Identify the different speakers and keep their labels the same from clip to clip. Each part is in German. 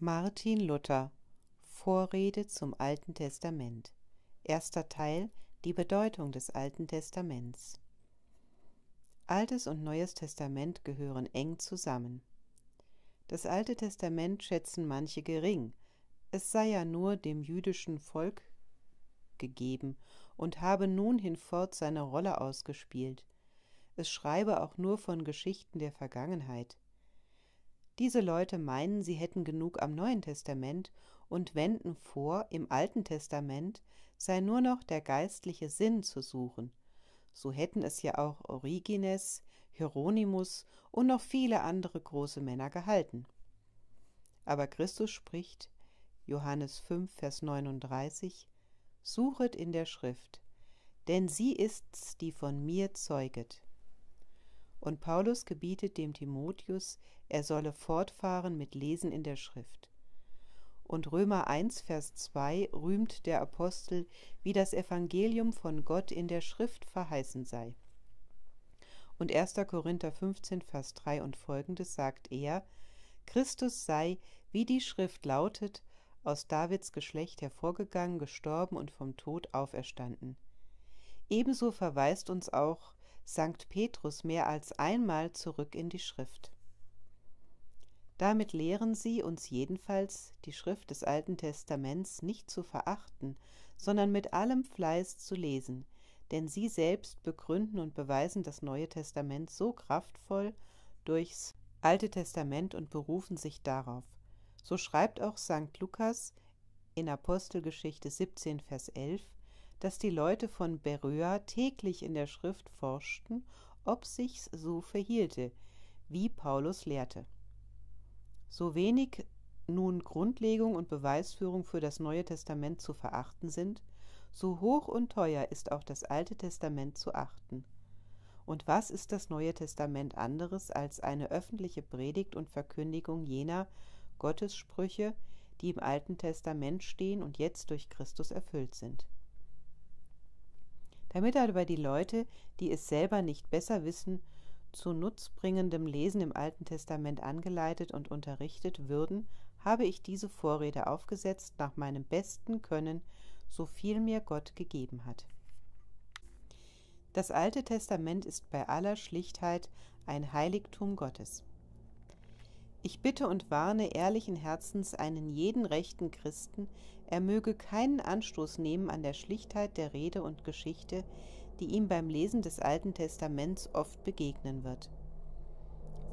Speaker 1: Martin Luther Vorrede zum Alten Testament Erster Teil Die Bedeutung des Alten Testaments Altes und Neues Testament gehören eng zusammen. Das Alte Testament schätzen manche gering, es sei ja nur dem jüdischen Volk gegeben und habe nun hinfort seine Rolle ausgespielt. Es schreibe auch nur von Geschichten der Vergangenheit. Diese Leute meinen, sie hätten genug am Neuen Testament und wenden vor, im Alten Testament sei nur noch der geistliche Sinn zu suchen. So hätten es ja auch Origenes, Hieronymus und noch viele andere große Männer gehalten. Aber Christus spricht, Johannes 5, Vers 39, Suchet in der Schrift, denn sie ist's, die von mir zeuget. Und Paulus gebietet dem Timotheus, er solle fortfahren mit Lesen in der Schrift. Und Römer 1, Vers 2 rühmt der Apostel, wie das Evangelium von Gott in der Schrift verheißen sei. Und 1. Korinther 15, Vers 3 und folgendes sagt er, Christus sei, wie die Schrift lautet, aus Davids Geschlecht hervorgegangen, gestorben und vom Tod auferstanden. Ebenso verweist uns auch Sankt Petrus mehr als einmal zurück in die Schrift. Damit lehren sie uns jedenfalls, die Schrift des Alten Testaments nicht zu verachten, sondern mit allem Fleiß zu lesen, denn sie selbst begründen und beweisen das Neue Testament so kraftvoll durchs Alte Testament und berufen sich darauf. So schreibt auch St. Lukas in Apostelgeschichte 17, Vers 11, dass die Leute von Beröa täglich in der Schrift forschten, ob sich's so verhielte, wie Paulus lehrte. So wenig nun Grundlegung und Beweisführung für das Neue Testament zu verachten sind, so hoch und teuer ist auch das Alte Testament zu achten. Und was ist das Neue Testament anderes als eine öffentliche Predigt und Verkündigung jener Gottessprüche, die im Alten Testament stehen und jetzt durch Christus erfüllt sind? damit er über die Leute, die es selber nicht besser wissen, zu nutzbringendem Lesen im Alten Testament angeleitet und unterrichtet würden, habe ich diese Vorrede aufgesetzt nach meinem besten Können, so viel mir Gott gegeben hat. Das Alte Testament ist bei aller Schlichtheit ein Heiligtum Gottes. Ich bitte und warne ehrlichen Herzens einen jeden rechten Christen, er möge keinen Anstoß nehmen an der Schlichtheit der Rede und Geschichte, die ihm beim Lesen des Alten Testaments oft begegnen wird.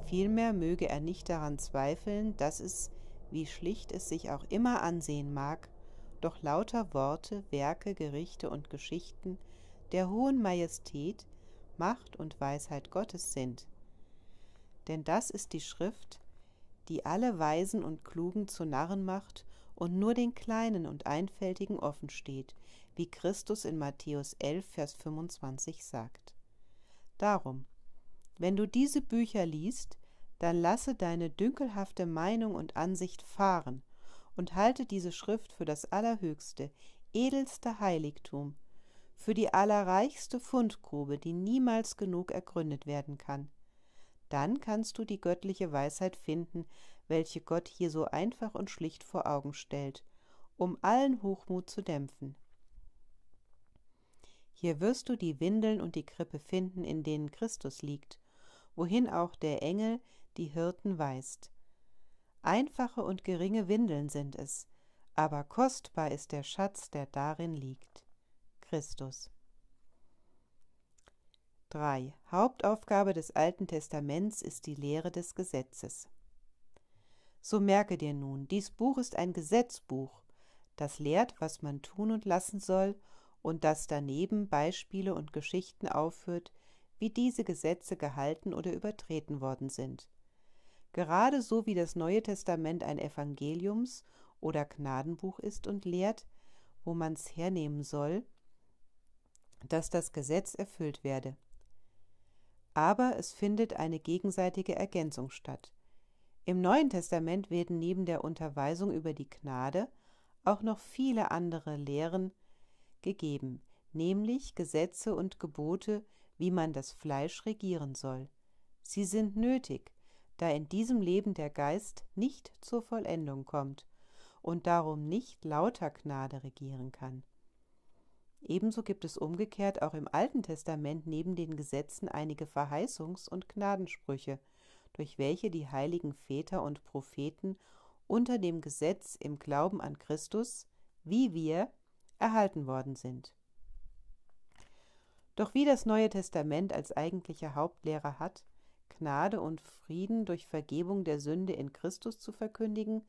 Speaker 1: Vielmehr möge er nicht daran zweifeln, dass es, wie schlicht es sich auch immer ansehen mag, doch lauter Worte, Werke, Gerichte und Geschichten der hohen Majestät, Macht und Weisheit Gottes sind. Denn das ist die Schrift, die alle Weisen und Klugen zu Narren macht und nur den Kleinen und Einfältigen offen steht, wie Christus in Matthäus 11, Vers 25 sagt. Darum, wenn du diese Bücher liest, dann lasse deine dünkelhafte Meinung und Ansicht fahren und halte diese Schrift für das allerhöchste, edelste Heiligtum, für die allerreichste Fundgrube, die niemals genug ergründet werden kann. Dann kannst du die göttliche Weisheit finden, welche Gott hier so einfach und schlicht vor Augen stellt, um allen Hochmut zu dämpfen. Hier wirst du die Windeln und die Krippe finden, in denen Christus liegt, wohin auch der Engel die Hirten weist. Einfache und geringe Windeln sind es, aber kostbar ist der Schatz, der darin liegt. Christus. 3. Hauptaufgabe des Alten Testaments ist die Lehre des Gesetzes. So merke dir nun, dies Buch ist ein Gesetzbuch, das lehrt, was man tun und lassen soll und das daneben Beispiele und Geschichten aufführt, wie diese Gesetze gehalten oder übertreten worden sind. Gerade so wie das Neue Testament ein Evangeliums oder Gnadenbuch ist und lehrt, wo man's hernehmen soll, dass das Gesetz erfüllt werde. Aber es findet eine gegenseitige Ergänzung statt. Im Neuen Testament werden neben der Unterweisung über die Gnade auch noch viele andere Lehren gegeben, nämlich Gesetze und Gebote, wie man das Fleisch regieren soll. Sie sind nötig, da in diesem Leben der Geist nicht zur Vollendung kommt und darum nicht lauter Gnade regieren kann. Ebenso gibt es umgekehrt auch im Alten Testament neben den Gesetzen einige Verheißungs- und Gnadensprüche – durch welche die heiligen Väter und Propheten unter dem Gesetz im Glauben an Christus, wie wir, erhalten worden sind. Doch wie das Neue Testament als eigentlicher Hauptlehrer hat, Gnade und Frieden durch Vergebung der Sünde in Christus zu verkündigen,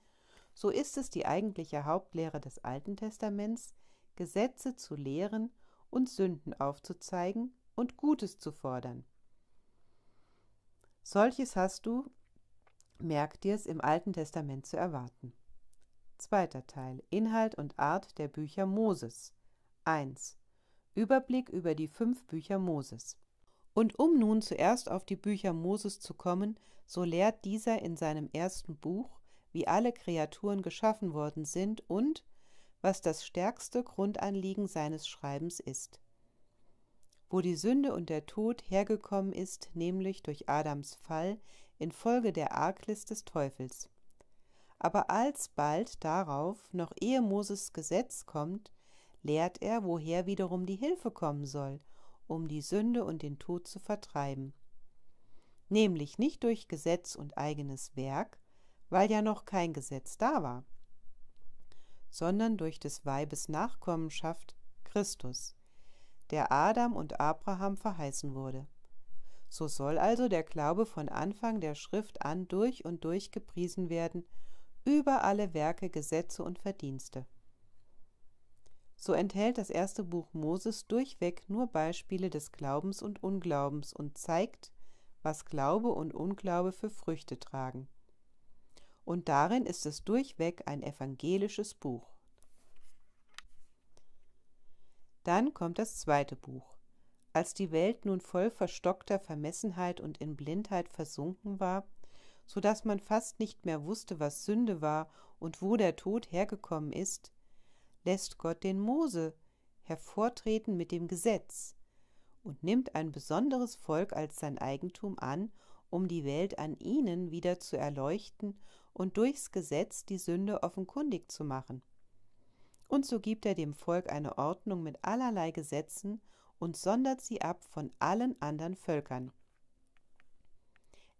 Speaker 1: so ist es die eigentliche Hauptlehre des Alten Testaments, Gesetze zu lehren und Sünden aufzuzeigen und Gutes zu fordern. Solches hast du, merk dir's, im Alten Testament zu erwarten. Zweiter Teil Inhalt und Art der Bücher Moses 1. Überblick über die fünf Bücher Moses. Und um nun zuerst auf die Bücher Moses zu kommen, so lehrt dieser in seinem ersten Buch, wie alle Kreaturen geschaffen worden sind und was das stärkste Grundanliegen seines Schreibens ist, wo die Sünde und der Tod hergekommen ist, nämlich durch Adams Fall infolge der Arglist des Teufels. Aber alsbald darauf, noch ehe Moses Gesetz kommt, lehrt er, woher wiederum die Hilfe kommen soll, um die Sünde und den Tod zu vertreiben. Nämlich nicht durch Gesetz und eigenes Werk, weil ja noch kein Gesetz da war, sondern durch des Weibes Nachkommenschaft Christus der Adam und Abraham verheißen wurde. So soll also der Glaube von Anfang der Schrift an durch und durch gepriesen werden, über alle Werke, Gesetze und Verdienste. So enthält das erste Buch Moses durchweg nur Beispiele des Glaubens und Unglaubens und zeigt, was Glaube und Unglaube für Früchte tragen. Und darin ist es durchweg ein evangelisches Buch. Dann kommt das zweite Buch. Als die Welt nun voll verstockter Vermessenheit und in Blindheit versunken war, so daß man fast nicht mehr wusste, was Sünde war und wo der Tod hergekommen ist, lässt Gott den Mose hervortreten mit dem Gesetz und nimmt ein besonderes Volk als sein Eigentum an, um die Welt an ihnen wieder zu erleuchten und durchs Gesetz die Sünde offenkundig zu machen. Und so gibt er dem Volk eine Ordnung mit allerlei Gesetzen und sondert sie ab von allen anderen Völkern.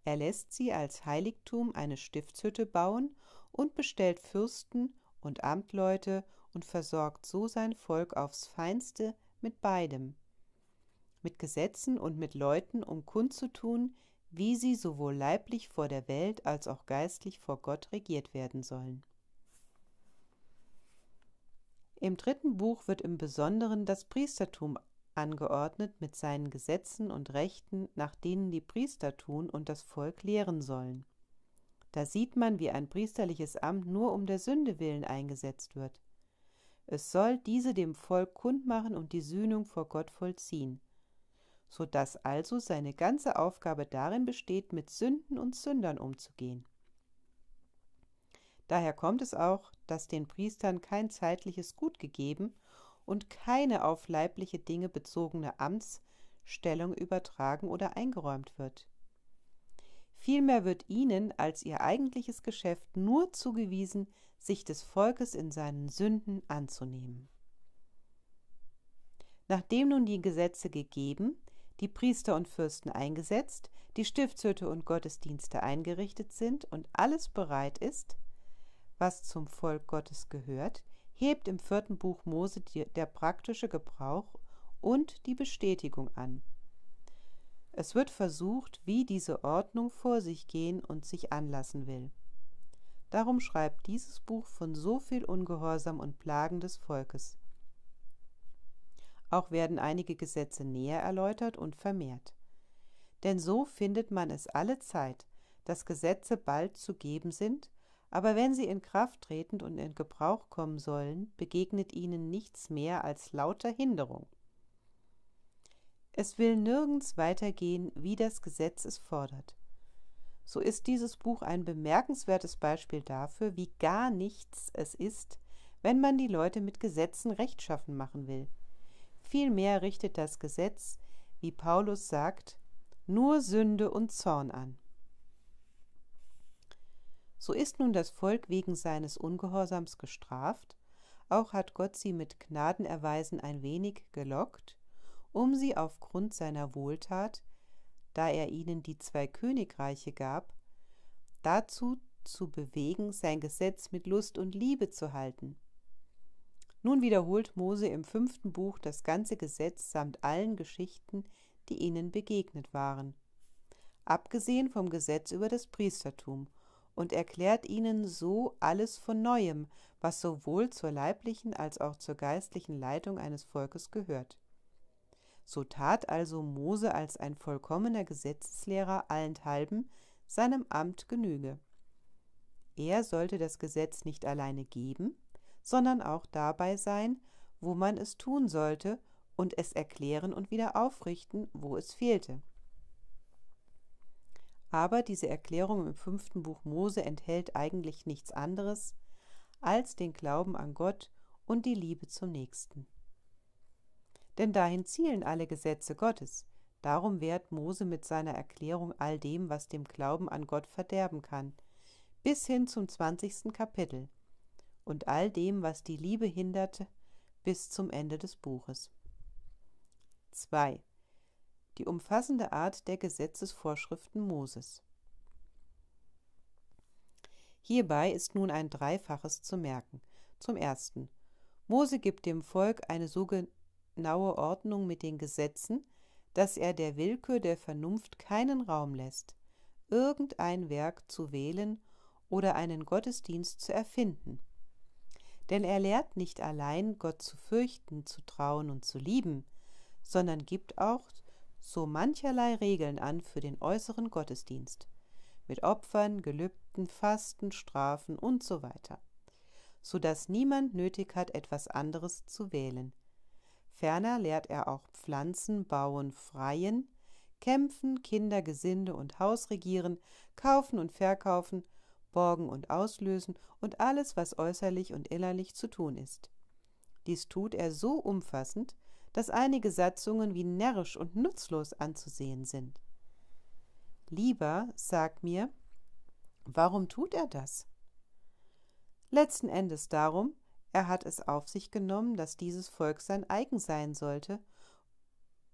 Speaker 1: Er lässt sie als Heiligtum eine Stiftshütte bauen und bestellt Fürsten und Amtleute und versorgt so sein Volk aufs feinste mit beidem, mit Gesetzen und mit Leuten, um kundzutun, wie sie sowohl leiblich vor der Welt als auch geistlich vor Gott regiert werden sollen. Im dritten Buch wird im Besonderen das Priestertum angeordnet mit seinen Gesetzen und Rechten, nach denen die Priester tun und das Volk lehren sollen. Da sieht man, wie ein priesterliches Amt nur um der Sünde willen eingesetzt wird. Es soll diese dem Volk kundmachen und die Sühnung vor Gott vollziehen, so dass also seine ganze Aufgabe darin besteht, mit Sünden und Sündern umzugehen. Daher kommt es auch, dass den Priestern kein zeitliches Gut gegeben und keine auf leibliche Dinge bezogene Amtsstellung übertragen oder eingeräumt wird. Vielmehr wird ihnen als ihr eigentliches Geschäft nur zugewiesen, sich des Volkes in seinen Sünden anzunehmen. Nachdem nun die Gesetze gegeben, die Priester und Fürsten eingesetzt, die Stiftshütte und Gottesdienste eingerichtet sind und alles bereit ist, was zum Volk Gottes gehört, hebt im vierten Buch Mose die, der praktische Gebrauch und die Bestätigung an. Es wird versucht, wie diese Ordnung vor sich gehen und sich anlassen will. Darum schreibt dieses Buch von so viel Ungehorsam und Plagen des Volkes. Auch werden einige Gesetze näher erläutert und vermehrt. Denn so findet man es alle Zeit, dass Gesetze bald zu geben sind, aber wenn sie in Kraft treten und in Gebrauch kommen sollen, begegnet ihnen nichts mehr als lauter Hinderung. Es will nirgends weitergehen, wie das Gesetz es fordert. So ist dieses Buch ein bemerkenswertes Beispiel dafür, wie gar nichts es ist, wenn man die Leute mit Gesetzen rechtschaffen machen will. Vielmehr richtet das Gesetz, wie Paulus sagt, nur Sünde und Zorn an. So ist nun das Volk wegen seines Ungehorsams gestraft, auch hat Gott sie mit Gnadenerweisen ein wenig gelockt, um sie aufgrund seiner Wohltat, da er ihnen die zwei Königreiche gab, dazu zu bewegen, sein Gesetz mit Lust und Liebe zu halten. Nun wiederholt Mose im fünften Buch das ganze Gesetz samt allen Geschichten, die ihnen begegnet waren, abgesehen vom Gesetz über das Priestertum und erklärt ihnen so alles von neuem, was sowohl zur leiblichen als auch zur geistlichen Leitung eines Volkes gehört. So tat also Mose als ein vollkommener Gesetzeslehrer allenthalben seinem Amt Genüge. Er sollte das Gesetz nicht alleine geben, sondern auch dabei sein, wo man es tun sollte, und es erklären und wieder aufrichten, wo es fehlte. Aber diese Erklärung im fünften Buch Mose enthält eigentlich nichts anderes als den Glauben an Gott und die Liebe zum Nächsten. Denn dahin zielen alle Gesetze Gottes. Darum wehrt Mose mit seiner Erklärung all dem, was dem Glauben an Gott verderben kann, bis hin zum zwanzigsten Kapitel und all dem, was die Liebe hinderte, bis zum Ende des Buches. 2 die umfassende Art der Gesetzesvorschriften Moses. Hierbei ist nun ein Dreifaches zu merken. Zum Ersten. Mose gibt dem Volk eine so genaue Ordnung mit den Gesetzen, dass er der Willkür der Vernunft keinen Raum lässt, irgendein Werk zu wählen oder einen Gottesdienst zu erfinden. Denn er lehrt nicht allein, Gott zu fürchten, zu trauen und zu lieben, sondern gibt auch so mancherlei Regeln an für den äußeren Gottesdienst, mit Opfern, Gelübden, Fasten, Strafen und so weiter, so dass niemand nötig hat, etwas anderes zu wählen. Ferner lehrt er auch Pflanzen, Bauen, Freien, Kämpfen, Kinder, Gesinde und Hausregieren, Kaufen und Verkaufen, Borgen und Auslösen und alles, was äußerlich und innerlich zu tun ist. Dies tut er so umfassend, dass einige Satzungen wie närrisch und nutzlos anzusehen sind. Lieber, sag mir, warum tut er das? Letzten Endes darum, er hat es auf sich genommen, dass dieses Volk sein eigen sein sollte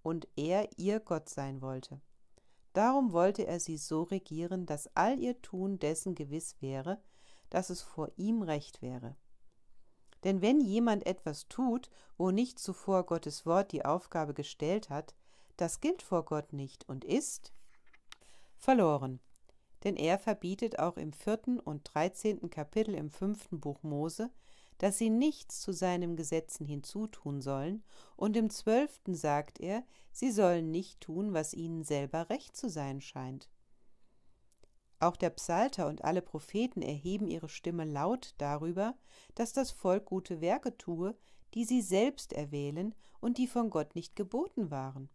Speaker 1: und er ihr Gott sein wollte. Darum wollte er sie so regieren, dass all ihr Tun dessen gewiss wäre, dass es vor ihm recht wäre. Denn wenn jemand etwas tut, wo nicht zuvor Gottes Wort die Aufgabe gestellt hat, das gilt vor Gott nicht und ist verloren. Denn er verbietet auch im vierten und dreizehnten Kapitel im fünften Buch Mose, dass sie nichts zu seinen Gesetzen hinzutun sollen, und im zwölften sagt er, sie sollen nicht tun, was ihnen selber recht zu sein scheint. Auch der Psalter und alle Propheten erheben ihre Stimme laut darüber, dass das Volk gute Werke tue, die sie selbst erwählen und die von Gott nicht geboten waren.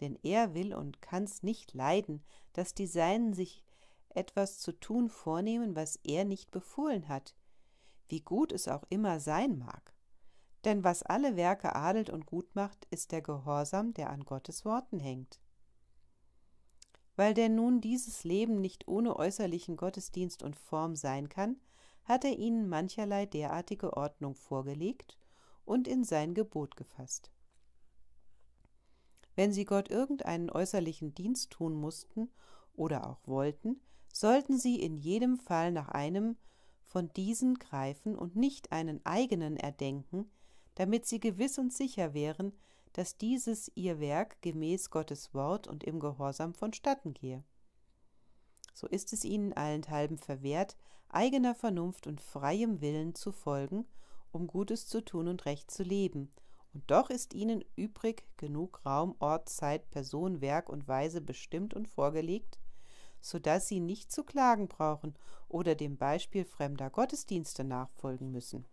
Speaker 1: Denn er will und kann's nicht leiden, dass die Seinen sich etwas zu tun vornehmen, was er nicht befohlen hat, wie gut es auch immer sein mag. Denn was alle Werke adelt und gut macht, ist der Gehorsam, der an Gottes Worten hängt. Weil denn nun dieses Leben nicht ohne äußerlichen Gottesdienst und Form sein kann, hat er ihnen mancherlei derartige Ordnung vorgelegt und in sein Gebot gefasst. Wenn sie Gott irgendeinen äußerlichen Dienst tun mussten oder auch wollten, sollten sie in jedem Fall nach einem von diesen greifen und nicht einen eigenen erdenken, damit sie gewiss und sicher wären, dass dieses ihr Werk gemäß Gottes Wort und im Gehorsam vonstatten gehe. So ist es ihnen allenthalben verwehrt, eigener Vernunft und freiem Willen zu folgen, um Gutes zu tun und recht zu leben, und doch ist ihnen übrig genug Raum, Ort, Zeit, Person, Werk und Weise bestimmt und vorgelegt, so dass sie nicht zu klagen brauchen oder dem Beispiel fremder Gottesdienste nachfolgen müssen.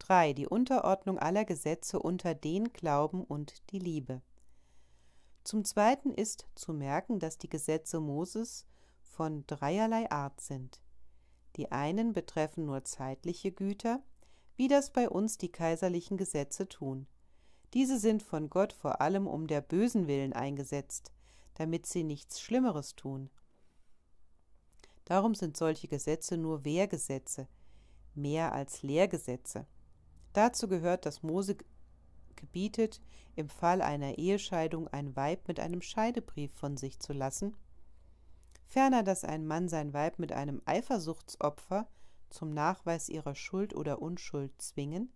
Speaker 1: 3. Die Unterordnung aller Gesetze unter den Glauben und die Liebe. Zum Zweiten ist zu merken, dass die Gesetze Moses von dreierlei Art sind. Die einen betreffen nur zeitliche Güter, wie das bei uns die kaiserlichen Gesetze tun. Diese sind von Gott vor allem um der bösen willen eingesetzt, damit sie nichts Schlimmeres tun. Darum sind solche Gesetze nur Wehrgesetze, mehr als Lehrgesetze. Dazu gehört, dass Mose gebietet, im Fall einer Ehescheidung ein Weib mit einem Scheidebrief von sich zu lassen, ferner, dass ein Mann sein Weib mit einem Eifersuchtsopfer zum Nachweis ihrer Schuld oder Unschuld zwingen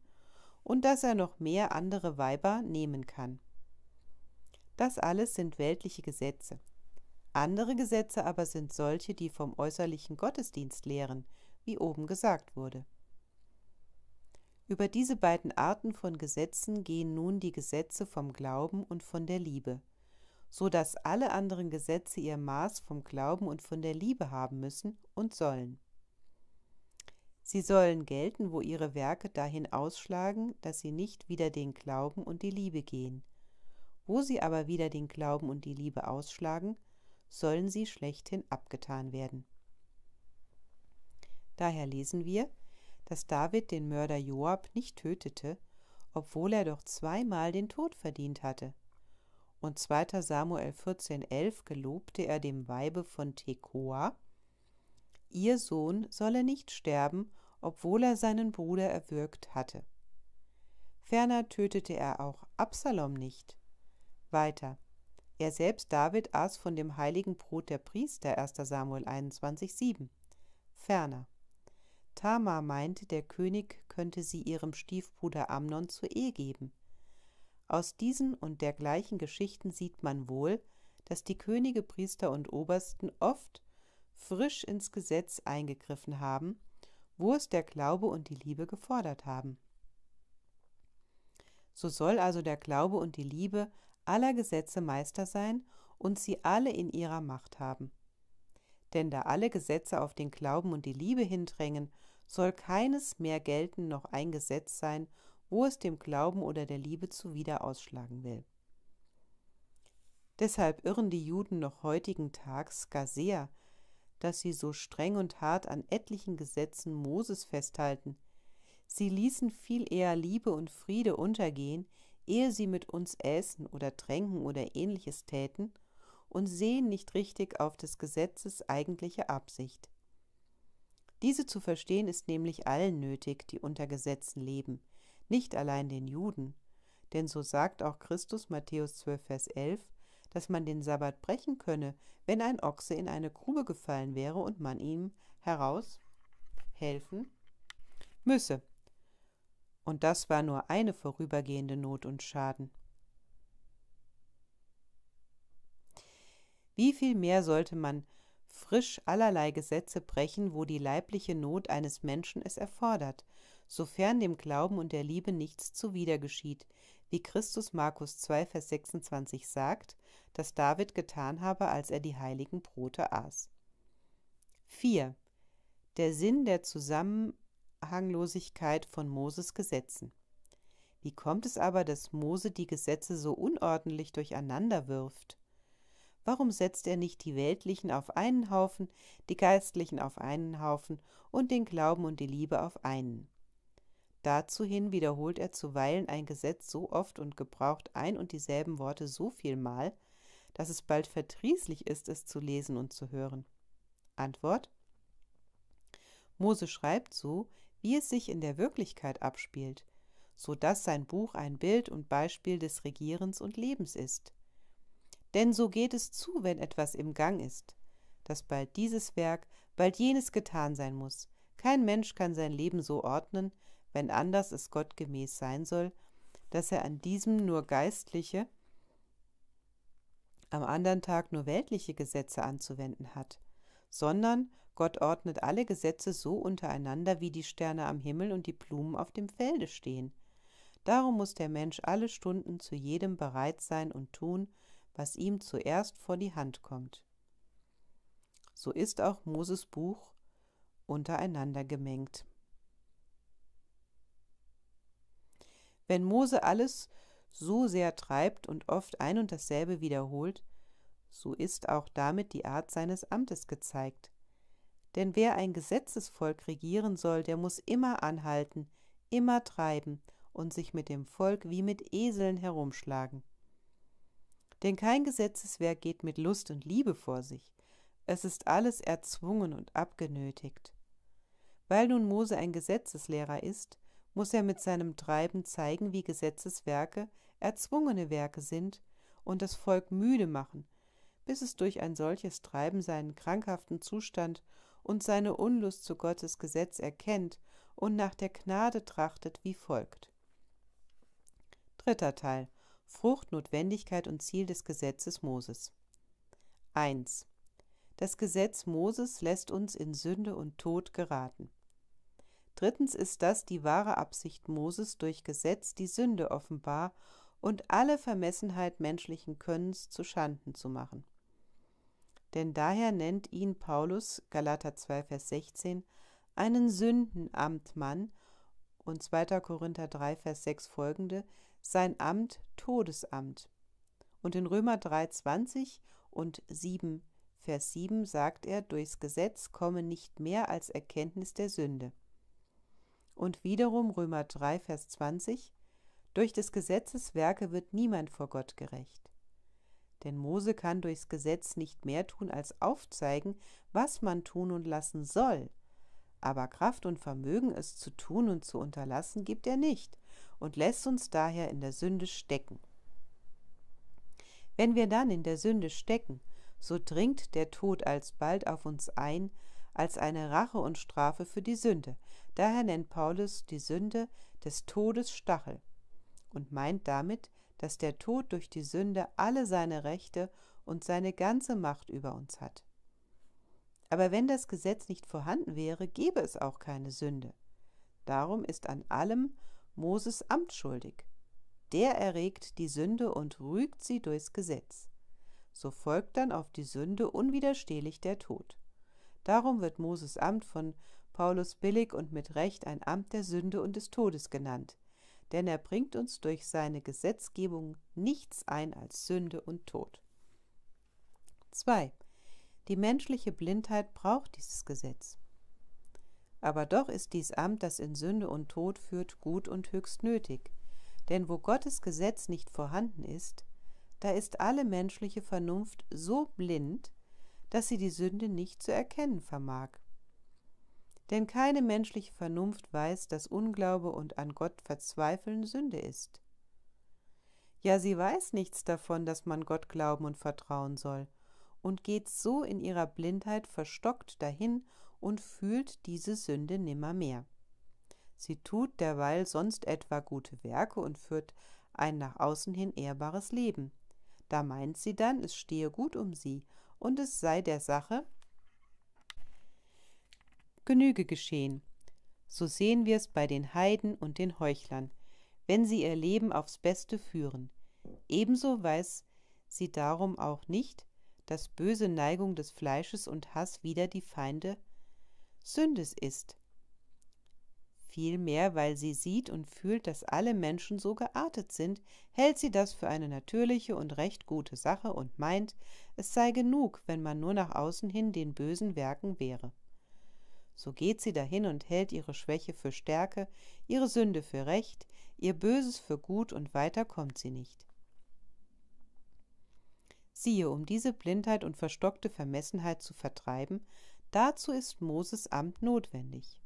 Speaker 1: und dass er noch mehr andere Weiber nehmen kann. Das alles sind weltliche Gesetze. Andere Gesetze aber sind solche, die vom äußerlichen Gottesdienst lehren, wie oben gesagt wurde. Über diese beiden Arten von Gesetzen gehen nun die Gesetze vom Glauben und von der Liebe, so dass alle anderen Gesetze ihr Maß vom Glauben und von der Liebe haben müssen und sollen. Sie sollen gelten, wo ihre Werke dahin ausschlagen, dass sie nicht wieder den Glauben und die Liebe gehen. Wo sie aber wieder den Glauben und die Liebe ausschlagen, sollen sie schlechthin abgetan werden. Daher lesen wir, dass David den Mörder Joab nicht tötete, obwohl er doch zweimal den Tod verdient hatte. Und 2. Samuel 14,11 gelobte er dem Weibe von Tekoa: Ihr Sohn solle nicht sterben, obwohl er seinen Bruder erwürgt hatte. Ferner tötete er auch Absalom nicht. Weiter. Er selbst David aß von dem heiligen Brot der Priester 1. Samuel 21,7. Ferner. Tama meinte, der König könnte sie ihrem Stiefbruder Amnon zur Ehe geben. Aus diesen und dergleichen Geschichten sieht man wohl, dass die Könige, Priester und Obersten oft frisch ins Gesetz eingegriffen haben, wo es der Glaube und die Liebe gefordert haben. So soll also der Glaube und die Liebe aller Gesetze Meister sein und sie alle in ihrer Macht haben. Denn da alle Gesetze auf den Glauben und die Liebe hindrängen, soll keines mehr gelten noch ein Gesetz sein, wo es dem Glauben oder der Liebe zuwider ausschlagen will. Deshalb irren die Juden noch heutigen Tags gar sehr, dass sie so streng und hart an etlichen Gesetzen Moses festhalten. Sie ließen viel eher Liebe und Friede untergehen, ehe sie mit uns äßen oder tränken oder ähnliches täten, und sehen nicht richtig auf des Gesetzes eigentliche Absicht. Diese zu verstehen ist nämlich allen nötig, die unter Gesetzen leben, nicht allein den Juden. Denn so sagt auch Christus Matthäus 12, Vers 11, dass man den Sabbat brechen könne, wenn ein Ochse in eine Grube gefallen wäre und man ihm heraus helfen müsse. Und das war nur eine vorübergehende Not und Schaden. Wie viel mehr sollte man frisch allerlei Gesetze brechen, wo die leibliche Not eines Menschen es erfordert, sofern dem Glauben und der Liebe nichts zuwider geschieht, wie Christus Markus 2, Vers 26 sagt, dass David getan habe, als er die heiligen Brote aß. 4. Der Sinn der Zusammenhanglosigkeit von Moses Gesetzen. Wie kommt es aber, dass Mose die Gesetze so unordentlich durcheinander wirft? Warum setzt er nicht die Weltlichen auf einen Haufen, die Geistlichen auf einen Haufen und den Glauben und die Liebe auf einen? Dazu hin wiederholt er zuweilen ein Gesetz so oft und gebraucht ein und dieselben Worte so vielmal, dass es bald verdrießlich ist, es zu lesen und zu hören. Antwort Mose schreibt so, wie es sich in der Wirklichkeit abspielt, so dass sein Buch ein Bild und Beispiel des Regierens und Lebens ist. Denn so geht es zu, wenn etwas im Gang ist, dass bald dieses Werk, bald jenes getan sein muss. Kein Mensch kann sein Leben so ordnen, wenn anders es Gott gemäß sein soll, dass er an diesem nur geistliche, am anderen Tag nur weltliche Gesetze anzuwenden hat, sondern Gott ordnet alle Gesetze so untereinander, wie die Sterne am Himmel und die Blumen auf dem Felde stehen. Darum muss der Mensch alle Stunden zu jedem bereit sein und tun, was ihm zuerst vor die Hand kommt. So ist auch Moses Buch untereinander gemengt. Wenn Mose alles so sehr treibt und oft ein und dasselbe wiederholt, so ist auch damit die Art seines Amtes gezeigt. Denn wer ein Gesetzesvolk regieren soll, der muss immer anhalten, immer treiben und sich mit dem Volk wie mit Eseln herumschlagen. Denn kein Gesetzeswerk geht mit Lust und Liebe vor sich. Es ist alles erzwungen und abgenötigt. Weil nun Mose ein Gesetzeslehrer ist, muss er mit seinem Treiben zeigen, wie Gesetzeswerke erzwungene Werke sind und das Volk müde machen, bis es durch ein solches Treiben seinen krankhaften Zustand und seine Unlust zu Gottes Gesetz erkennt und nach der Gnade trachtet wie folgt. Dritter Teil Frucht, Notwendigkeit und Ziel des Gesetzes Moses. 1. Das Gesetz Moses lässt uns in Sünde und Tod geraten. Drittens ist das die wahre Absicht Moses, durch Gesetz die Sünde offenbar und alle Vermessenheit menschlichen Könnens zu Schanden zu machen. Denn daher nennt ihn Paulus, Galater 2, Vers 16, einen Sündenamtmann und 2. Korinther 3, Vers 6 folgende, sein Amt Todesamt. Und in Römer 3, 20 und 7, Vers 7 sagt er, durchs Gesetz komme nicht mehr als Erkenntnis der Sünde. Und wiederum Römer 3, Vers 20, durch des Gesetzes Werke wird niemand vor Gott gerecht. Denn Mose kann durchs Gesetz nicht mehr tun als aufzeigen, was man tun und lassen soll. Aber Kraft und Vermögen, es zu tun und zu unterlassen, gibt er nicht, und lässt uns daher in der Sünde stecken. Wenn wir dann in der Sünde stecken, so dringt der Tod alsbald auf uns ein, als eine Rache und Strafe für die Sünde. Daher nennt Paulus die Sünde des Todes Stachel und meint damit, dass der Tod durch die Sünde alle seine Rechte und seine ganze Macht über uns hat. Aber wenn das Gesetz nicht vorhanden wäre, gäbe es auch keine Sünde. Darum ist an allem, Moses amtsschuldig. Der erregt die Sünde und rügt sie durchs Gesetz. So folgt dann auf die Sünde unwiderstehlich der Tod. Darum wird Moses Amt von Paulus billig und mit Recht ein Amt der Sünde und des Todes genannt, denn er bringt uns durch seine Gesetzgebung nichts ein als Sünde und Tod. 2. Die menschliche Blindheit braucht dieses Gesetz aber doch ist dies Amt, das in Sünde und Tod führt, gut und höchst nötig. Denn wo Gottes Gesetz nicht vorhanden ist, da ist alle menschliche Vernunft so blind, dass sie die Sünde nicht zu erkennen vermag. Denn keine menschliche Vernunft weiß, dass Unglaube und an Gott verzweifeln Sünde ist. Ja, sie weiß nichts davon, dass man Gott glauben und vertrauen soll, und geht so in ihrer Blindheit verstockt dahin und fühlt diese Sünde nimmermehr. Sie tut derweil sonst etwa gute Werke und führt ein nach außen hin ehrbares Leben. Da meint sie dann, es stehe gut um sie und es sei der Sache Genüge geschehen. So sehen wir es bei den Heiden und den Heuchlern, wenn sie ihr Leben aufs Beste führen. Ebenso weiß sie darum auch nicht, dass böse Neigung des Fleisches und Hass wider die Feinde Sündes ist. Vielmehr, weil sie sieht und fühlt, dass alle Menschen so geartet sind, hält sie das für eine natürliche und recht gute Sache und meint, es sei genug, wenn man nur nach außen hin den bösen Werken wäre. So geht sie dahin und hält ihre Schwäche für Stärke, ihre Sünde für Recht, ihr Böses für Gut und weiter kommt sie nicht. Siehe, um diese Blindheit und verstockte Vermessenheit zu vertreiben, Dazu ist Moses Amt notwendig.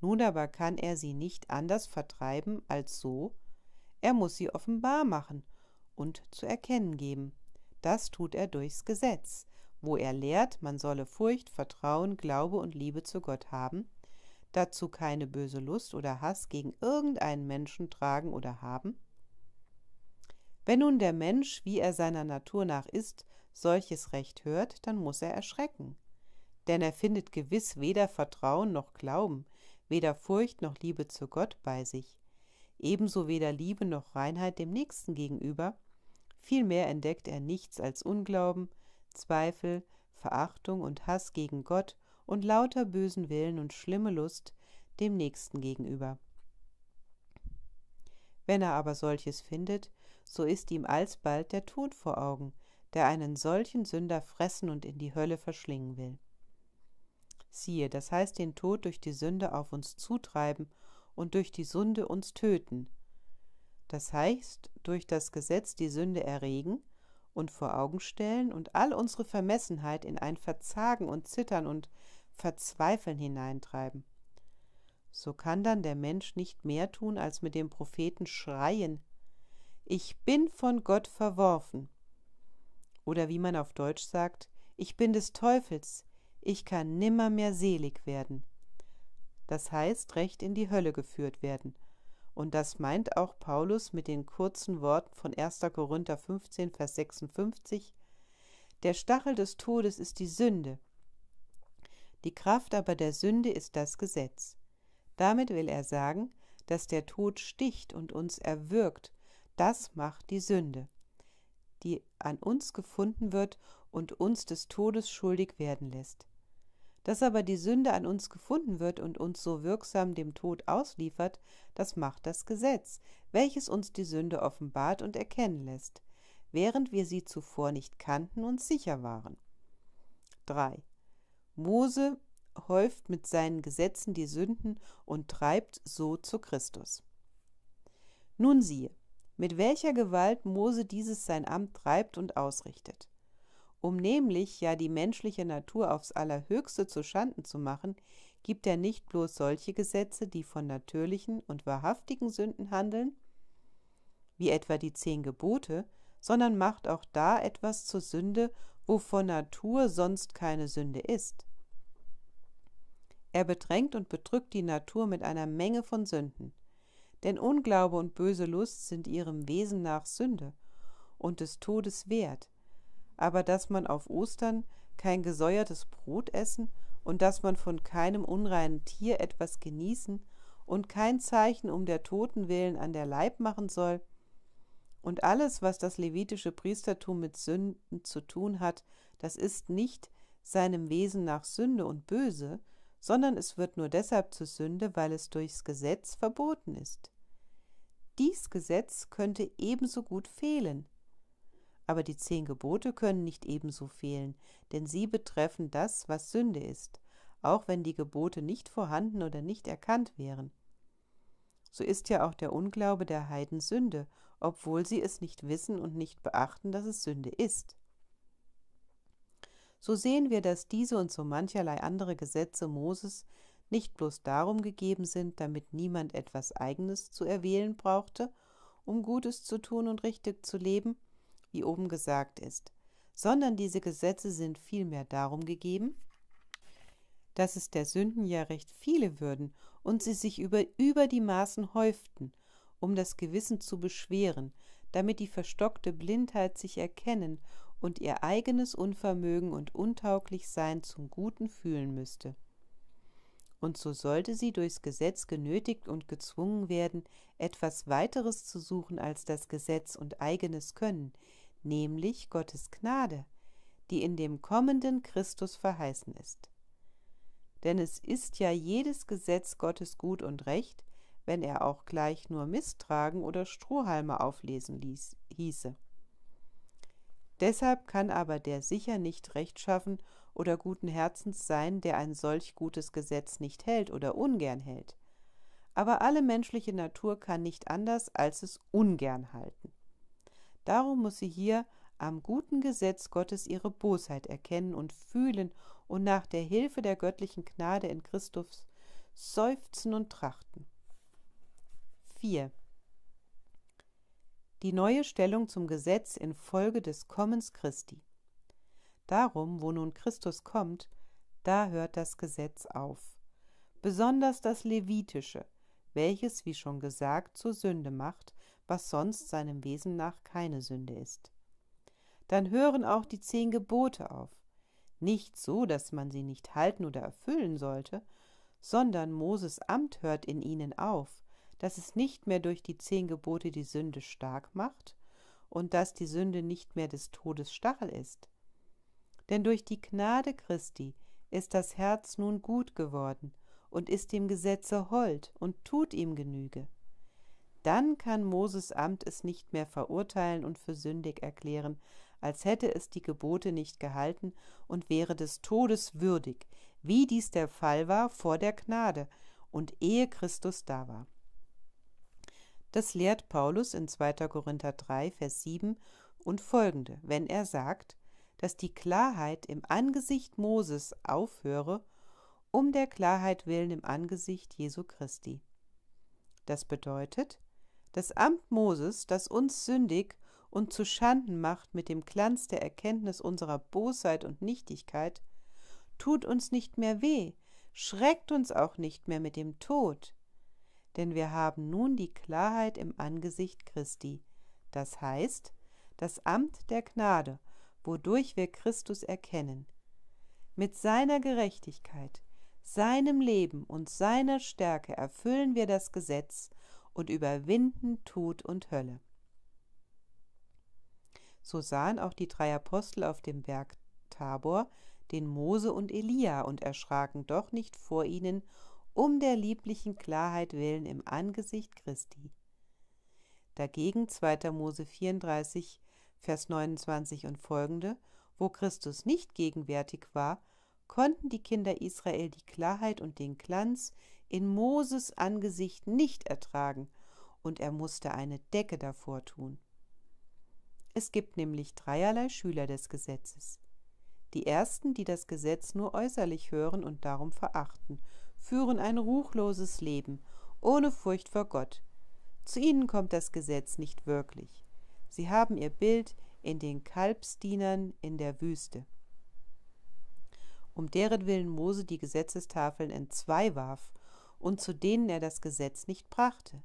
Speaker 1: Nun aber kann er sie nicht anders vertreiben als so, er muss sie offenbar machen und zu erkennen geben. Das tut er durchs Gesetz, wo er lehrt, man solle Furcht, Vertrauen, Glaube und Liebe zu Gott haben, dazu keine böse Lust oder Hass gegen irgendeinen Menschen tragen oder haben. Wenn nun der Mensch, wie er seiner Natur nach ist, solches Recht hört, dann muss er erschrecken denn er findet gewiss weder Vertrauen noch Glauben, weder Furcht noch Liebe zu Gott bei sich, ebenso weder Liebe noch Reinheit dem Nächsten gegenüber, vielmehr entdeckt er nichts als Unglauben, Zweifel, Verachtung und Hass gegen Gott und lauter bösen Willen und schlimme Lust dem Nächsten gegenüber. Wenn er aber solches findet, so ist ihm alsbald der Tod vor Augen, der einen solchen Sünder fressen und in die Hölle verschlingen will siehe, das heißt den Tod durch die Sünde auf uns zutreiben und durch die Sünde uns töten, das heißt durch das Gesetz die Sünde erregen und vor Augen stellen und all unsere Vermessenheit in ein Verzagen und Zittern und Verzweifeln hineintreiben. So kann dann der Mensch nicht mehr tun, als mit dem Propheten schreien, ich bin von Gott verworfen. Oder wie man auf Deutsch sagt, ich bin des Teufels, ich kann nimmermehr selig werden. Das heißt, recht in die Hölle geführt werden. Und das meint auch Paulus mit den kurzen Worten von 1. Korinther 15, Vers 56. Der Stachel des Todes ist die Sünde. Die Kraft aber der Sünde ist das Gesetz. Damit will er sagen, dass der Tod sticht und uns erwürgt. Das macht die Sünde, die an uns gefunden wird und uns des Todes schuldig werden lässt. Dass aber die Sünde an uns gefunden wird und uns so wirksam dem Tod ausliefert, das macht das Gesetz, welches uns die Sünde offenbart und erkennen lässt, während wir sie zuvor nicht kannten und sicher waren. 3. Mose häuft mit seinen Gesetzen die Sünden und treibt so zu Christus. Nun siehe, mit welcher Gewalt Mose dieses sein Amt treibt und ausrichtet. Um nämlich ja die menschliche Natur aufs allerhöchste zu Schanden zu machen, gibt er nicht bloß solche Gesetze, die von natürlichen und wahrhaftigen Sünden handeln, wie etwa die zehn Gebote, sondern macht auch da etwas zur Sünde, wo von Natur sonst keine Sünde ist. Er bedrängt und bedrückt die Natur mit einer Menge von Sünden. Denn Unglaube und böse Lust sind ihrem Wesen nach Sünde und des Todes wert, aber dass man auf Ostern kein gesäuertes Brot essen und dass man von keinem unreinen Tier etwas genießen und kein Zeichen um der Toten willen an der Leib machen soll, und alles, was das levitische Priestertum mit Sünden zu tun hat, das ist nicht seinem Wesen nach Sünde und Böse, sondern es wird nur deshalb zur Sünde, weil es durchs Gesetz verboten ist. Dies Gesetz könnte ebenso gut fehlen, aber die zehn Gebote können nicht ebenso fehlen, denn sie betreffen das, was Sünde ist, auch wenn die Gebote nicht vorhanden oder nicht erkannt wären. So ist ja auch der Unglaube der Heiden Sünde, obwohl sie es nicht wissen und nicht beachten, dass es Sünde ist. So sehen wir, dass diese und so mancherlei andere Gesetze Moses nicht bloß darum gegeben sind, damit niemand etwas Eigenes zu erwählen brauchte, um Gutes zu tun und richtig zu leben, wie oben gesagt ist, sondern diese Gesetze sind vielmehr darum gegeben, dass es der Sünden ja recht viele würden und sie sich über, über die Maßen häuften, um das Gewissen zu beschweren, damit die verstockte Blindheit sich erkennen und ihr eigenes Unvermögen und Untauglichsein zum Guten fühlen müsste. Und so sollte sie durchs Gesetz genötigt und gezwungen werden, etwas weiteres zu suchen als das Gesetz und eigenes Können, nämlich Gottes Gnade, die in dem kommenden Christus verheißen ist. Denn es ist ja jedes Gesetz Gottes gut und recht, wenn er auch gleich nur Misstragen oder Strohhalme auflesen ließ, hieße. Deshalb kann aber der sicher nicht rechtschaffen oder guten Herzens sein, der ein solch gutes Gesetz nicht hält oder ungern hält. Aber alle menschliche Natur kann nicht anders, als es ungern halten. Darum muss sie hier am guten Gesetz Gottes ihre Bosheit erkennen und fühlen und nach der Hilfe der göttlichen Gnade in Christus seufzen und trachten. 4. Die neue Stellung zum Gesetz infolge des Kommens Christi. Darum, wo nun Christus kommt, da hört das Gesetz auf. Besonders das Levitische, welches, wie schon gesagt, zur Sünde macht, was sonst seinem Wesen nach keine Sünde ist. Dann hören auch die zehn Gebote auf. Nicht so, dass man sie nicht halten oder erfüllen sollte, sondern Moses Amt hört in ihnen auf, dass es nicht mehr durch die zehn Gebote die Sünde stark macht und dass die Sünde nicht mehr des Todes Stachel ist. Denn durch die Gnade Christi ist das Herz nun gut geworden und ist dem Gesetze hold und tut ihm Genüge. Dann kann Moses Amt es nicht mehr verurteilen und für sündig erklären, als hätte es die Gebote nicht gehalten und wäre des Todes würdig, wie dies der Fall war vor der Gnade und ehe Christus da war. Das lehrt Paulus in 2. Korinther 3, Vers 7 und folgende, wenn er sagt, dass die Klarheit im Angesicht Moses aufhöre um der Klarheit willen im Angesicht Jesu Christi. Das bedeutet, das Amt Moses, das uns sündig und zu Schanden macht mit dem Glanz der Erkenntnis unserer Bosheit und Nichtigkeit, tut uns nicht mehr weh, schreckt uns auch nicht mehr mit dem Tod, denn wir haben nun die Klarheit im Angesicht Christi, das heißt, das Amt der Gnade, wodurch wir Christus erkennen. Mit seiner Gerechtigkeit, seinem Leben und seiner Stärke erfüllen wir das Gesetz und überwinden Tod und Hölle. So sahen auch die drei Apostel auf dem Berg Tabor den Mose und Elia und erschraken doch nicht vor ihnen, um der lieblichen Klarheit willen im Angesicht Christi. Dagegen 2. Mose 34, Vers 29 und folgende, wo Christus nicht gegenwärtig war, konnten die Kinder Israel die Klarheit und den Glanz in Moses Angesicht nicht ertragen, und er musste eine Decke davor tun. Es gibt nämlich dreierlei Schüler des Gesetzes. Die ersten, die das Gesetz nur äußerlich hören und darum verachten, führen ein ruchloses Leben, ohne Furcht vor Gott. Zu ihnen kommt das Gesetz nicht wirklich. Sie haben ihr Bild in den Kalbsdienern in der Wüste um deren Willen Mose die Gesetzestafeln entzwei warf und zu denen er das Gesetz nicht brachte.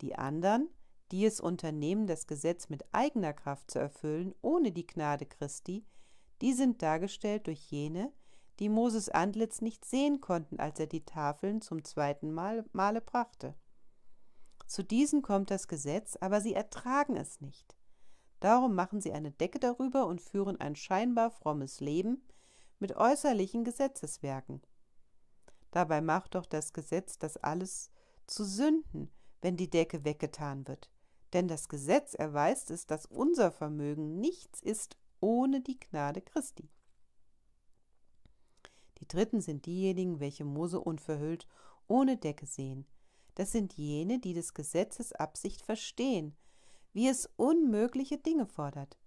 Speaker 1: Die anderen, die es unternehmen, das Gesetz mit eigener Kraft zu erfüllen, ohne die Gnade Christi, die sind dargestellt durch jene, die Moses Antlitz nicht sehen konnten, als er die Tafeln zum zweiten Mal, Male brachte. Zu diesen kommt das Gesetz, aber sie ertragen es nicht. Darum machen sie eine Decke darüber und führen ein scheinbar frommes Leben, mit äußerlichen Gesetzeswerken. Dabei macht doch das Gesetz das alles zu Sünden, wenn die Decke weggetan wird. Denn das Gesetz erweist es, dass unser Vermögen nichts ist ohne die Gnade Christi. Die Dritten sind diejenigen, welche Mose unverhüllt ohne Decke sehen. Das sind jene, die des Gesetzes Absicht verstehen, wie es unmögliche Dinge fordert.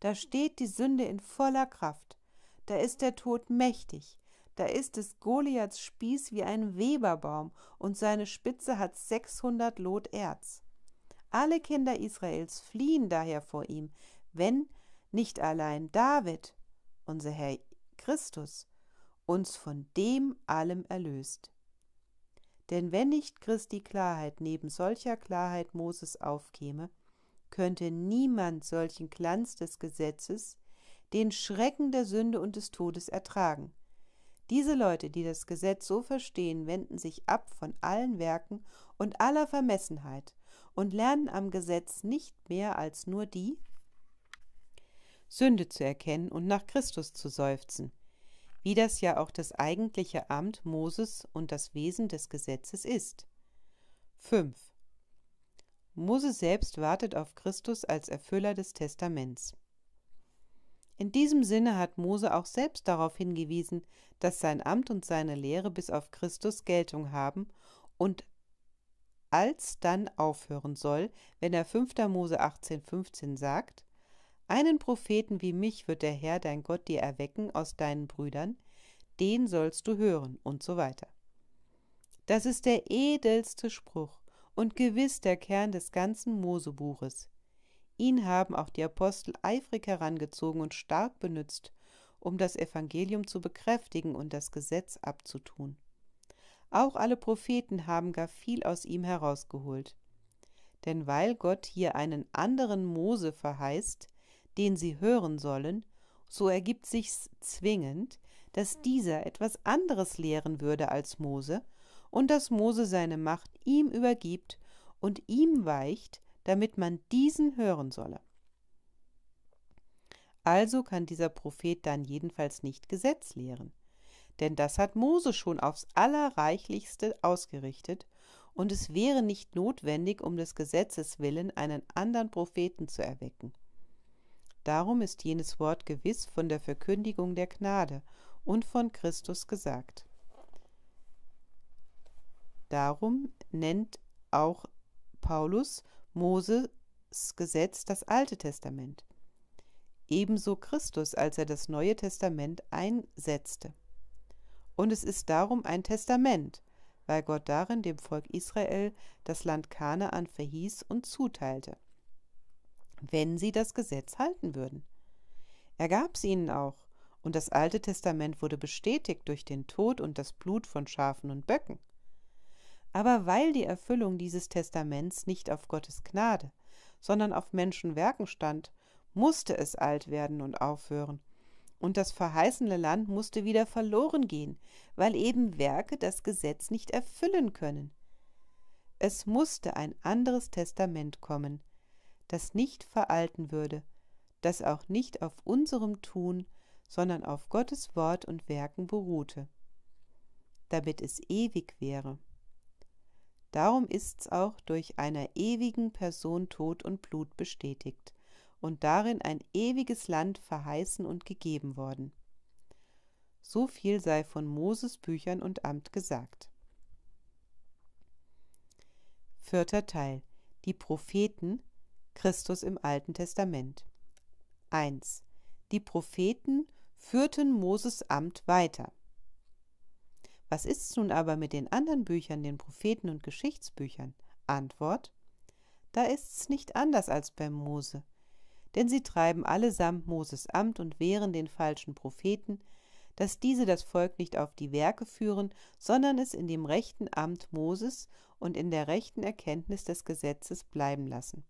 Speaker 1: Da steht die Sünde in voller Kraft. Da ist der Tod mächtig. Da ist es Goliaths Spieß wie ein Weberbaum und seine Spitze hat 600 Lot Erz. Alle Kinder Israels fliehen daher vor ihm, wenn nicht allein David, unser Herr Christus, uns von dem allem erlöst. Denn wenn nicht Christi Klarheit neben solcher Klarheit Moses aufkäme, könnte niemand solchen Glanz des Gesetzes, den Schrecken der Sünde und des Todes ertragen. Diese Leute, die das Gesetz so verstehen, wenden sich ab von allen Werken und aller Vermessenheit und lernen am Gesetz nicht mehr als nur die Sünde zu erkennen und nach Christus zu seufzen, wie das ja auch das eigentliche Amt Moses und das Wesen des Gesetzes ist. 5. Moses selbst wartet auf Christus als Erfüller des Testaments. In diesem Sinne hat Mose auch selbst darauf hingewiesen, dass sein Amt und seine Lehre bis auf Christus Geltung haben und alsdann aufhören soll, wenn er 5. Mose 18,15 sagt: Einen Propheten wie mich wird der Herr dein Gott dir erwecken aus deinen Brüdern, den sollst du hören und so weiter. Das ist der edelste Spruch und gewiss der Kern des ganzen Mosebuches. Ihn haben auch die Apostel eifrig herangezogen und stark benützt, um das Evangelium zu bekräftigen und das Gesetz abzutun. Auch alle Propheten haben gar viel aus ihm herausgeholt. Denn weil Gott hier einen anderen Mose verheißt, den sie hören sollen, so ergibt sich's zwingend, dass dieser etwas anderes lehren würde als Mose und dass Mose seine Macht ihm übergibt und ihm weicht, damit man diesen hören solle. Also kann dieser Prophet dann jedenfalls nicht Gesetz lehren, denn das hat Mose schon aufs allerreichlichste ausgerichtet, und es wäre nicht notwendig, um des Gesetzes willen einen anderen Propheten zu erwecken. Darum ist jenes Wort gewiss von der Verkündigung der Gnade und von Christus gesagt. Darum nennt auch Paulus Moses Gesetz das Alte Testament. Ebenso Christus, als er das Neue Testament einsetzte. Und es ist darum ein Testament, weil Gott darin dem Volk Israel das Land Kanaan verhieß und zuteilte, wenn sie das Gesetz halten würden. Er gab es ihnen auch, und das Alte Testament wurde bestätigt durch den Tod und das Blut von Schafen und Böcken. Aber weil die Erfüllung dieses Testaments nicht auf Gottes Gnade, sondern auf Menschenwerken stand, musste es alt werden und aufhören. Und das verheißene Land musste wieder verloren gehen, weil eben Werke das Gesetz nicht erfüllen können. Es musste ein anderes Testament kommen, das nicht veralten würde, das auch nicht auf unserem Tun, sondern auf Gottes Wort und Werken beruhte, damit es ewig wäre. Darum ist's auch durch einer ewigen Person Tod und Blut bestätigt und darin ein ewiges Land verheißen und gegeben worden. So viel sei von Moses Büchern und Amt gesagt. Vierter Teil. Die Propheten, Christus im Alten Testament. 1. Die Propheten führten Moses Amt weiter. Was ist es nun aber mit den anderen Büchern, den Propheten und Geschichtsbüchern? Antwort: Da ist's nicht anders als beim Mose. Denn sie treiben allesamt Moses Amt und wehren den falschen Propheten, dass diese das Volk nicht auf die Werke führen, sondern es in dem rechten Amt Moses und in der rechten Erkenntnis des Gesetzes bleiben lassen.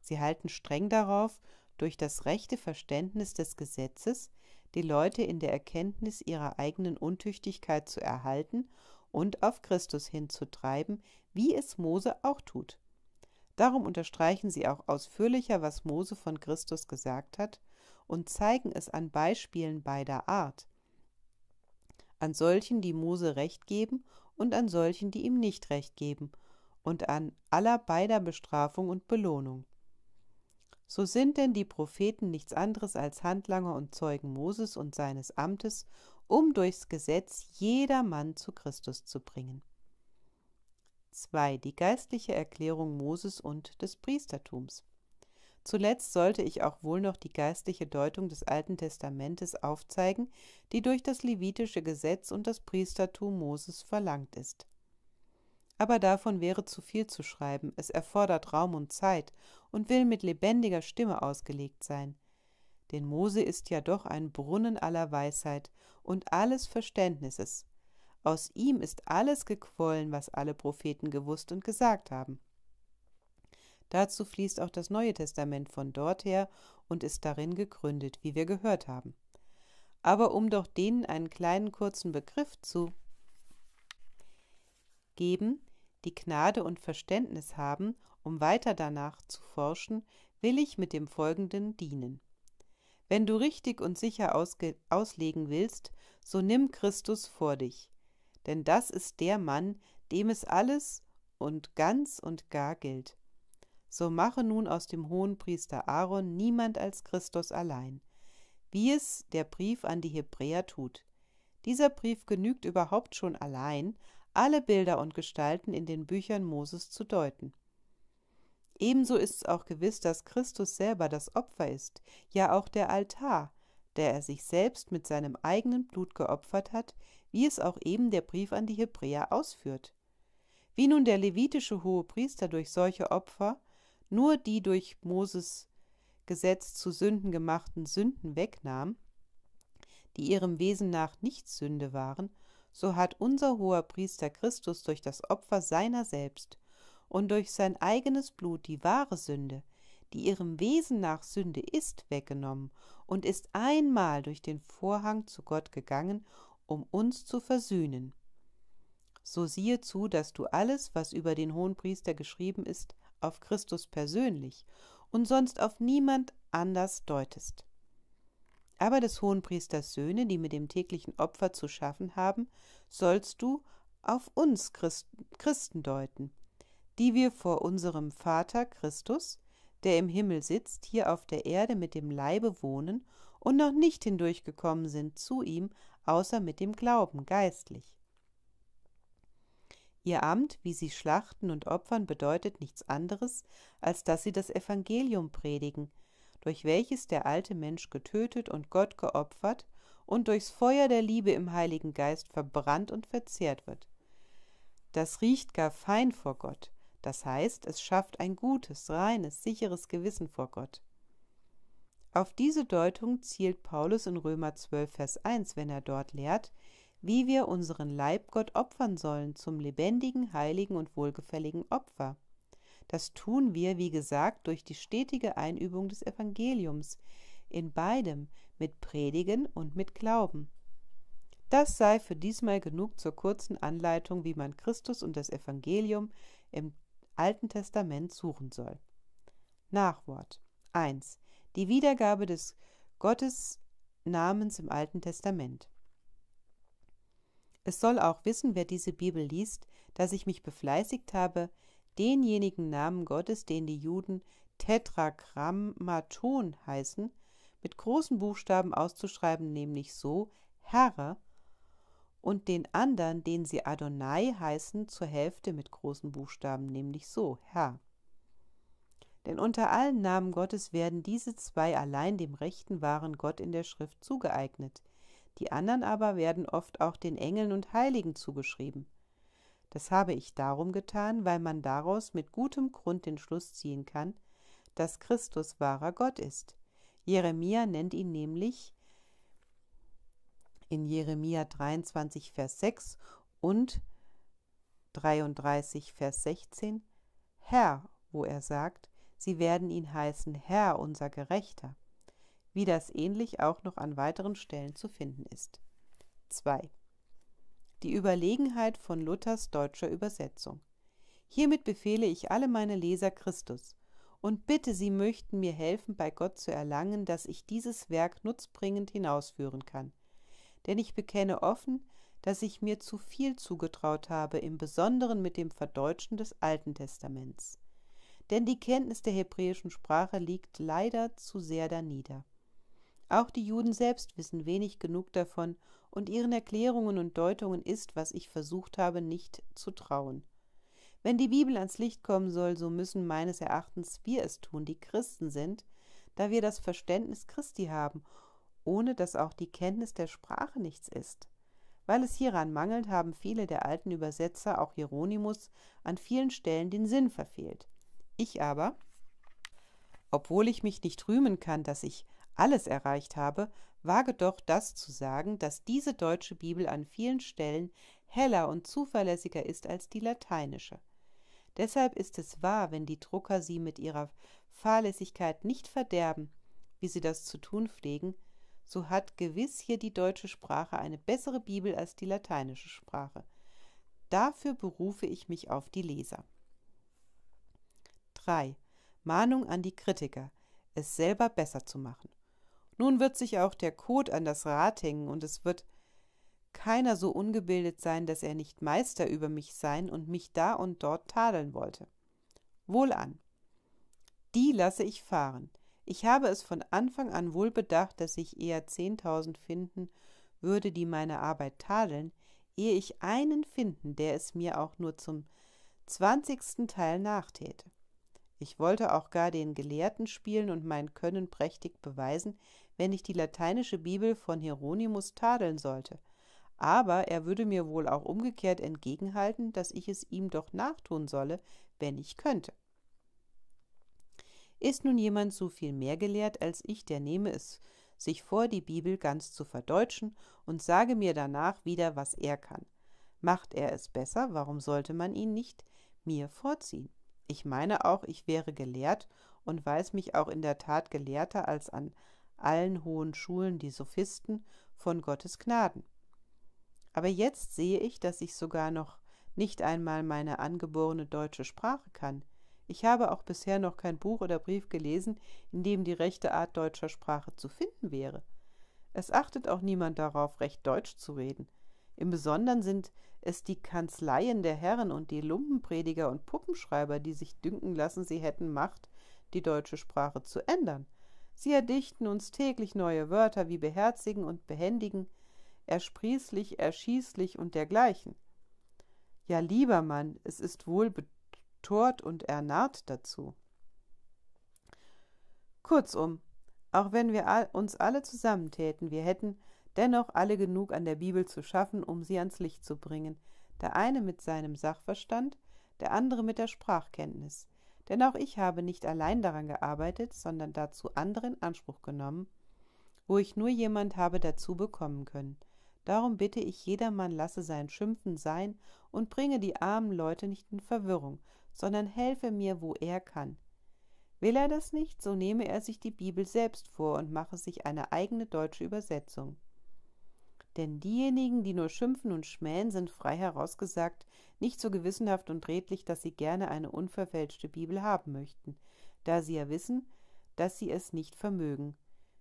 Speaker 1: Sie halten streng darauf, durch das rechte Verständnis des Gesetzes die Leute in der Erkenntnis ihrer eigenen Untüchtigkeit zu erhalten und auf Christus hinzutreiben, wie es Mose auch tut. Darum unterstreichen sie auch ausführlicher, was Mose von Christus gesagt hat, und zeigen es an Beispielen beider Art, an solchen, die Mose recht geben, und an solchen, die ihm nicht recht geben, und an aller beider Bestrafung und Belohnung. So sind denn die Propheten nichts anderes als Handlanger und Zeugen Moses und seines Amtes, um durchs Gesetz jedermann zu Christus zu bringen. 2. Die geistliche Erklärung Moses und des Priestertums. Zuletzt sollte ich auch wohl noch die geistliche Deutung des Alten Testamentes aufzeigen, die durch das levitische Gesetz und das Priestertum Moses verlangt ist. Aber davon wäre zu viel zu schreiben, es erfordert Raum und Zeit und will mit lebendiger Stimme ausgelegt sein. Denn Mose ist ja doch ein Brunnen aller Weisheit und alles Verständnisses. Aus ihm ist alles gequollen, was alle Propheten gewusst und gesagt haben. Dazu fließt auch das Neue Testament von dort her und ist darin gegründet, wie wir gehört haben. Aber um doch denen einen kleinen kurzen Begriff zu geben, die Gnade und Verständnis haben, um weiter danach zu forschen, will ich mit dem Folgenden dienen. Wenn du richtig und sicher auslegen willst, so nimm Christus vor dich, denn das ist der Mann, dem es alles und ganz und gar gilt. So mache nun aus dem hohen Priester Aaron niemand als Christus allein, wie es der Brief an die Hebräer tut. Dieser Brief genügt überhaupt schon allein alle Bilder und Gestalten in den Büchern Moses zu deuten. Ebenso ist es auch gewiss, dass Christus selber das Opfer ist, ja auch der Altar, der er sich selbst mit seinem eigenen Blut geopfert hat, wie es auch eben der Brief an die Hebräer ausführt. Wie nun der levitische Hohepriester durch solche Opfer nur die durch Moses Gesetz zu Sünden gemachten Sünden wegnahm, die ihrem Wesen nach nicht Sünde waren, so hat unser hoher Priester Christus durch das Opfer seiner selbst und durch sein eigenes Blut die wahre Sünde, die ihrem Wesen nach Sünde ist, weggenommen und ist einmal durch den Vorhang zu Gott gegangen, um uns zu versöhnen. So siehe zu, dass du alles, was über den Hohenpriester geschrieben ist, auf Christus persönlich und sonst auf niemand anders deutest. Aber des Hohenpriesters Söhne, die mit dem täglichen Opfer zu schaffen haben, sollst du auf uns Christen, Christen deuten, die wir vor unserem Vater Christus, der im Himmel sitzt, hier auf der Erde mit dem Leibe wohnen und noch nicht hindurchgekommen sind zu ihm, außer mit dem Glauben geistlich. Ihr Amt, wie sie schlachten und opfern, bedeutet nichts anderes, als dass sie das Evangelium predigen durch welches der alte Mensch getötet und Gott geopfert und durchs Feuer der Liebe im Heiligen Geist verbrannt und verzehrt wird. Das riecht gar fein vor Gott, das heißt, es schafft ein gutes, reines, sicheres Gewissen vor Gott. Auf diese Deutung zielt Paulus in Römer 12, Vers 1, wenn er dort lehrt, wie wir unseren Leib Gott opfern sollen zum lebendigen, heiligen und wohlgefälligen Opfer. Das tun wir, wie gesagt, durch die stetige Einübung des Evangeliums, in beidem, mit Predigen und mit Glauben. Das sei für diesmal genug zur kurzen Anleitung, wie man Christus und das Evangelium im Alten Testament suchen soll. Nachwort 1. Die Wiedergabe des Gottes Namens im Alten Testament. Es soll auch wissen, wer diese Bibel liest, dass ich mich befleißigt habe, denjenigen Namen Gottes, den die Juden Tetragrammaton heißen, mit großen Buchstaben auszuschreiben, nämlich so Herr, und den anderen, den sie Adonai heißen, zur Hälfte mit großen Buchstaben, nämlich so Herr. Denn unter allen Namen Gottes werden diese zwei allein dem rechten wahren Gott in der Schrift zugeeignet, die anderen aber werden oft auch den Engeln und Heiligen zugeschrieben. Das habe ich darum getan, weil man daraus mit gutem Grund den Schluss ziehen kann, dass Christus wahrer Gott ist. Jeremia nennt ihn nämlich in Jeremia 23, Vers 6 und 33, Vers 16 Herr, wo er sagt, sie werden ihn heißen Herr unser Gerechter, wie das ähnlich auch noch an weiteren Stellen zu finden ist. 2 die Überlegenheit von Luthers deutscher Übersetzung. Hiermit befehle ich alle meine Leser Christus und bitte, sie möchten mir helfen, bei Gott zu erlangen, dass ich dieses Werk nutzbringend hinausführen kann. Denn ich bekenne offen, dass ich mir zu viel zugetraut habe, im Besonderen mit dem Verdeutschen des Alten Testaments. Denn die Kenntnis der hebräischen Sprache liegt leider zu sehr danieder. Auch die Juden selbst wissen wenig genug davon, und ihren Erklärungen und Deutungen ist, was ich versucht habe, nicht zu trauen. Wenn die Bibel ans Licht kommen soll, so müssen meines Erachtens wir es tun, die Christen sind, da wir das Verständnis Christi haben, ohne dass auch die Kenntnis der Sprache nichts ist. Weil es hieran mangelt, haben viele der alten Übersetzer, auch Hieronymus, an vielen Stellen den Sinn verfehlt. Ich aber, obwohl ich mich nicht rühmen kann, dass ich alles erreicht habe, wage doch das zu sagen, dass diese deutsche Bibel an vielen Stellen heller und zuverlässiger ist als die lateinische. Deshalb ist es wahr, wenn die Drucker sie mit ihrer Fahrlässigkeit nicht verderben, wie sie das zu tun pflegen, so hat gewiss hier die deutsche Sprache eine bessere Bibel als die lateinische Sprache. Dafür berufe ich mich auf die Leser. 3. Mahnung an die Kritiker, es selber besser zu machen. Nun wird sich auch der Kot an das Rad hängen, und es wird keiner so ungebildet sein, dass er nicht Meister über mich sein und mich da und dort tadeln wollte. Wohlan. Die lasse ich fahren. Ich habe es von Anfang an wohl bedacht, dass ich eher zehntausend finden würde, die meine Arbeit tadeln, ehe ich einen finden, der es mir auch nur zum zwanzigsten Teil nachtäte. Ich wollte auch gar den Gelehrten spielen und mein Können prächtig beweisen, wenn ich die lateinische Bibel von Hieronymus tadeln sollte. Aber er würde mir wohl auch umgekehrt entgegenhalten, dass ich es ihm doch nachtun solle, wenn ich könnte. Ist nun jemand so viel mehr gelehrt als ich, der nehme es sich vor, die Bibel ganz zu verdeutschen und sage mir danach wieder, was er kann. Macht er es besser, warum sollte man ihn nicht mir vorziehen? Ich meine auch, ich wäre gelehrt und weiß mich auch in der Tat gelehrter als an allen hohen Schulen die Sophisten von Gottes Gnaden. Aber jetzt sehe ich, dass ich sogar noch nicht einmal meine angeborene deutsche Sprache kann. Ich habe auch bisher noch kein Buch oder Brief gelesen, in dem die rechte Art deutscher Sprache zu finden wäre. Es achtet auch niemand darauf, recht Deutsch zu reden. Im Besonderen sind es die Kanzleien der Herren und die Lumpenprediger und Puppenschreiber, die sich dünken lassen, sie hätten Macht, die deutsche Sprache zu ändern. Sie erdichten uns täglich neue Wörter wie beherzigen und behändigen, ersprießlich, erschießlich und dergleichen. Ja, lieber Mann, es ist wohl betort und ernarrt dazu. Kurzum, auch wenn wir uns alle zusammentäten, wir hätten dennoch alle genug an der Bibel zu schaffen, um sie ans Licht zu bringen, der eine mit seinem Sachverstand, der andere mit der Sprachkenntnis. Denn auch ich habe nicht allein daran gearbeitet, sondern dazu anderen Anspruch genommen, wo ich nur jemand habe dazu bekommen können. Darum bitte ich jedermann, lasse sein Schimpfen sein und bringe die armen Leute nicht in Verwirrung, sondern helfe mir, wo er kann. Will er das nicht, so nehme er sich die Bibel selbst vor und mache sich eine eigene deutsche Übersetzung. Denn diejenigen, die nur schimpfen und schmähen, sind frei herausgesagt nicht so gewissenhaft und redlich, dass sie gerne eine unverfälschte Bibel haben möchten, da sie ja wissen, dass sie es nicht vermögen.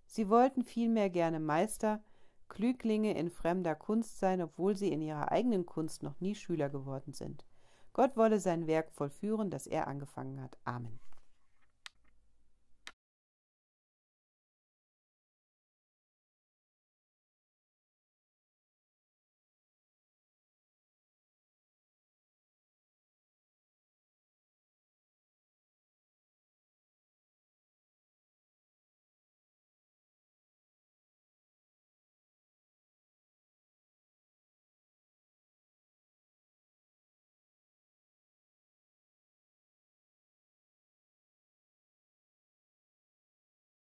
Speaker 1: Sie wollten vielmehr gerne Meister, Klüglinge in fremder Kunst sein, obwohl sie in ihrer eigenen Kunst noch nie Schüler geworden sind. Gott wolle sein Werk vollführen, das er angefangen hat. Amen.